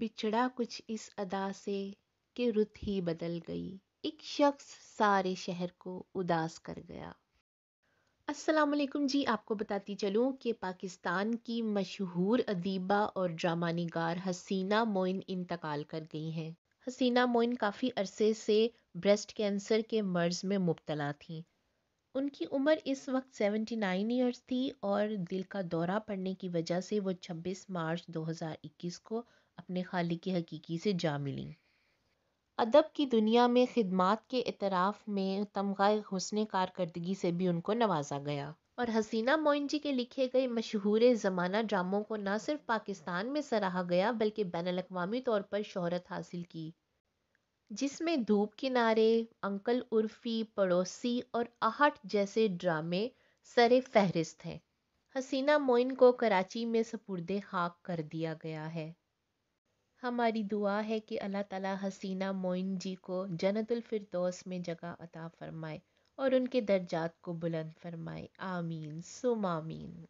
बिछड़ा कुछ इस अदा से कि रुत ही बदल गई एक शख्स सारे शहर को उदास कर गया असलकम जी आपको बताती चलूँ कि पाकिस्तान की मशहूर अदीबा और ड्रामा नगार हसीना मोइन इंतकाल कर गई हैं हसीना मोइन काफ़ी अरसे से ब्रेस्ट कैंसर के मर्ज़ में मुबतला थीं उनकी उम्र इस वक्त 79 ईयर्स थी और दिल का दौरा पड़ने की वजह से वो 26 मार्च 2021 को अपने खाली की हकीकी से जा मिली अदब की दुनिया में खिदमत के इतराफ़ में तमगा हुसन कारकर्दगी से भी उनको नवाजा गया और हसीना मोइन जी के लिखे गए मशहूर ज़माना ड्रामों को न सिर्फ पाकिस्तान में सराहा गया बल्कि बैन अवी तौर पर शहरत हासिल की जिसमें धूप किनारे अंकल उर्फी पड़ोसी और आहट जैसे ड्रामे सरे फहरिस्त हैं हसीना मोइन को कराची में सपुर्द खाक कर दिया गया है हमारी दुआ है कि अल्लाह ताला हसीना मोइन जी को जन्नतुल में जगह अता फरमाए और उनके दर्जात को बुलंद फरमाए आमीन सुम आमीन